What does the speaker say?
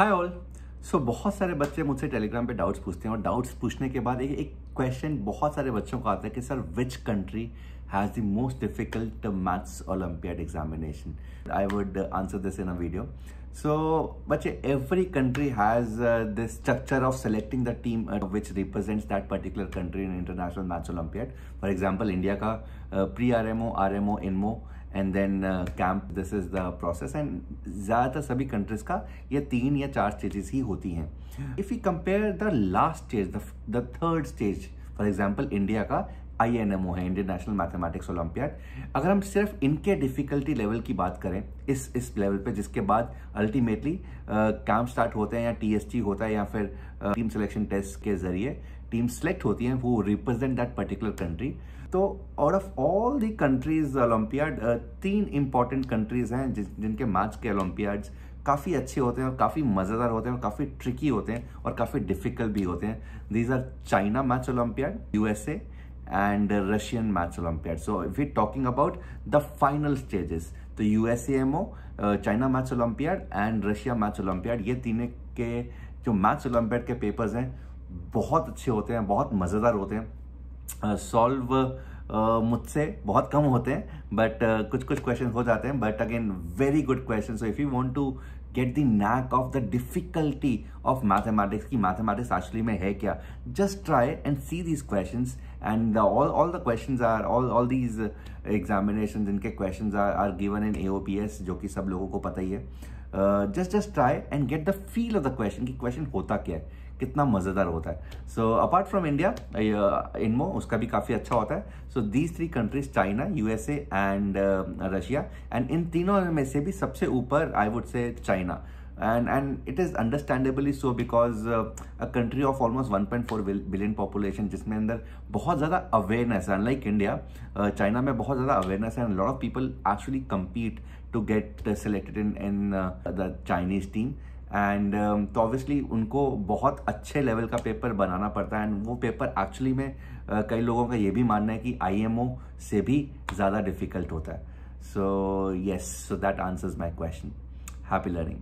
Hi all so बहुत सारे बच्चे मुझसे टेलीग्राम पे डाउट्स पूछते हैं और डाउट्स पूछने के बाद एक एक क्वेश्चन बहुत सारे बच्चों का आता है कि sir which country has the most difficult maths olympiad examination I would answer this in a video so बच्चे every country has the structure of selecting the team which represents that particular country in international maths olympiad for example India का pre R M O R M O INMO and then camp this is the process and ज़्यादातर सभी countries का ये तीन या चार stages ही होती हैं if you compare the last stage the third stage for example India का आई एन एम ओ है इंडियन नेशनल मैथमेटिक्स ओलंपियाड अगर हम सिर्फ इनके डिफिकल्टी लेवल की बात करें इस इस लेवल पे जिसके बाद अल्टीमेटली कैंप स्टार्ट होते हैं या टी होता है या फिर टीम सिलेक्शन टेस्ट के जरिए टीम सेलेक्ट होती हैं वो रिप्रेजेंट दैट पर्टिकुलर कंट्री तो out of all the countries olympiad तीन इंपॉर्टेंट कंट्रीज हैं जिन जिनके मैच के ओलंपियाड्स काफ़ी अच्छे होते हैं और काफ़ी मज़ेदार होते हैं और काफ़ी ट्रिकी होते हैं और काफ़ी डिफिकल्ट भी होते हैं these are China maths olympiad USA and Russian maths Olympiad. So if we're talking about the final stages, तो you China maths olympiad and Russia maths olympiad ये तीनों के जो मैथ्स ओलंपियाड के पेपर्स हैं बहुत अच्छे होते हैं बहुत मज़ेदार होते हैं सॉल्व uh, uh, मुझसे बहुत कम होते हैं बट uh, कुछ कुछ क्वेश्चन हो जाते हैं but again very good question so if you want to get the knack of the difficulty of mathematics की मैथमेटिक्स एक्चुअली में है क्या just try and see these question and all the question are all all these examination इनके question are are given in A O P S जो कि सब लोगों को पता ही है just just try and get the feel of the question कि क्वेश्चन होता क्या है कितना मज़ेदार होता है so apart from India INMO उसका भी काफ़ी अच्छा होता है so these three countries China USA and Russia and इन तीनों में से भी सबसे ऊपर I would say China China. And, and it is understandably so because a country of almost 1.4 billion population जिसमें अंदर बहुत ज़्यादा अवेयरनेस है अनलाइक इंडिया चाइना में बहुत ज़्यादा अवेयरनेस है and lot of people actually compete to get selected in in the Chinese team and तो ऑब्वियसली उनको बहुत अच्छे लेवल का पेपर बनाना पड़ता है एंड वो पेपर एक्चुअली में uh, कई लोगों का ये भी मानना है कि आई एम ओ से भी ज़्यादा डिफिकल्ट होता है so yes so that answers my question Happy learning.